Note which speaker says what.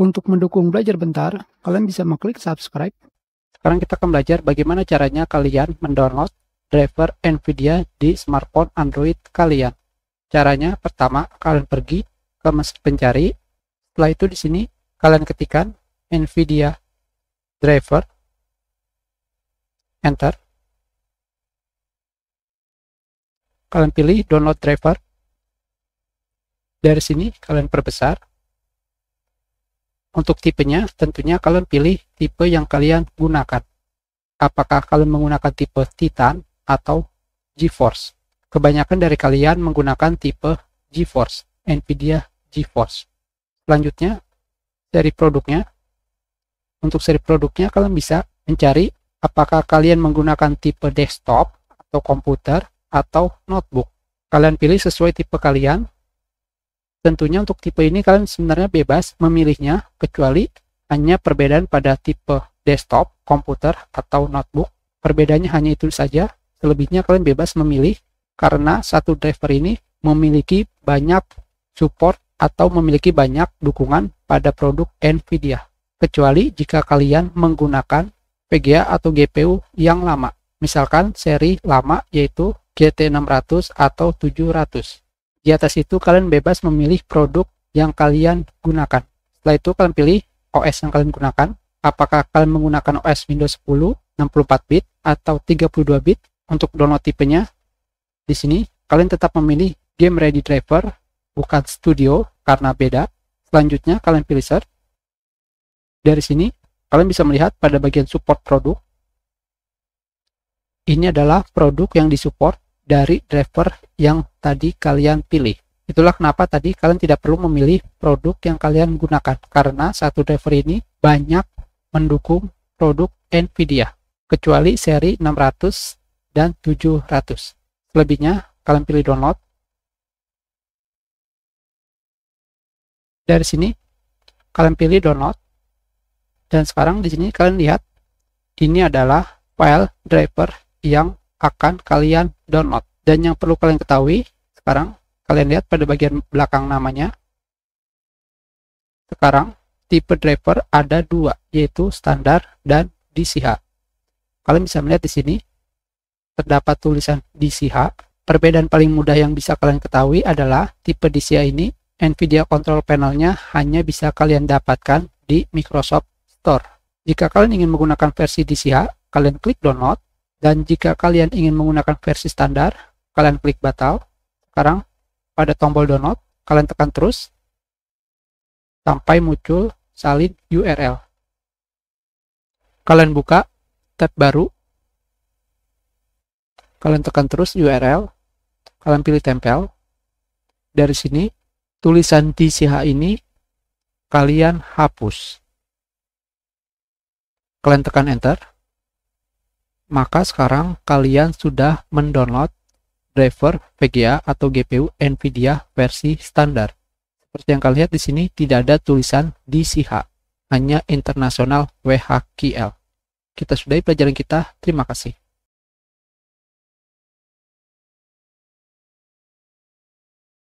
Speaker 1: Untuk mendukung belajar bentar, kalian bisa mengklik subscribe. Sekarang kita akan belajar bagaimana caranya kalian mendownload driver NVIDIA di smartphone Android kalian. Caranya pertama kalian pergi ke mesin pencari. Setelah itu di sini kalian ketikkan NVIDIA driver enter. Kalian pilih download driver. Dari sini kalian perbesar untuk tipenya, tentunya kalian pilih tipe yang kalian gunakan. Apakah kalian menggunakan tipe Titan atau GeForce? Kebanyakan dari kalian menggunakan tipe GeForce, NVIDIA GeForce. Selanjutnya, seri produknya. Untuk seri produknya, kalian bisa mencari apakah kalian menggunakan tipe desktop atau komputer atau notebook. Kalian pilih sesuai tipe kalian Tentunya untuk tipe ini kalian sebenarnya bebas memilihnya kecuali hanya perbedaan pada tipe desktop, komputer, atau notebook. Perbedaannya hanya itu saja, selebihnya kalian bebas memilih karena satu driver ini memiliki banyak support atau memiliki banyak dukungan pada produk NVIDIA. Kecuali jika kalian menggunakan VGA atau GPU yang lama, misalkan seri lama yaitu GT600 atau 700. Di atas itu kalian bebas memilih produk yang kalian gunakan. Setelah itu kalian pilih OS yang kalian gunakan. Apakah kalian menggunakan OS Windows 10 64 bit atau 32 bit untuk download tipenya. Di sini kalian tetap memilih game ready driver bukan studio karena beda. Selanjutnya kalian pilih search. Dari sini kalian bisa melihat pada bagian support produk. Ini adalah produk yang disupport dari driver yang tadi kalian pilih. Itulah kenapa tadi kalian tidak perlu memilih produk yang kalian gunakan karena satu driver ini banyak mendukung produk NVIDIA kecuali seri 600 dan 700. Selebihnya kalian pilih download. Dari sini kalian pilih download dan sekarang di sini kalian lihat ini adalah file driver yang akan kalian download. Dan yang perlu kalian ketahui sekarang, kalian lihat pada bagian belakang namanya. Sekarang, tipe driver ada dua, yaitu standar dan DCH. Kalian bisa melihat di sini, terdapat tulisan DCH. Perbedaan paling mudah yang bisa kalian ketahui adalah tipe DCH ini, NVIDIA Control Panelnya hanya bisa kalian dapatkan di Microsoft Store. Jika kalian ingin menggunakan versi DCH, kalian klik download dan jika kalian ingin menggunakan versi standar, kalian klik batal. Sekarang pada tombol download, kalian tekan terus sampai muncul salin URL. Kalian buka tab baru. Kalian tekan terus URL. Kalian pilih tempel. Dari sini tulisan DCH ini kalian hapus. Kalian tekan enter maka sekarang kalian sudah mendownload driver VGA atau GPU NVIDIA versi standar. Seperti yang kalian lihat di sini tidak ada tulisan DCH, hanya internasional WHQL. Kita sudahi pelajaran kita, terima kasih.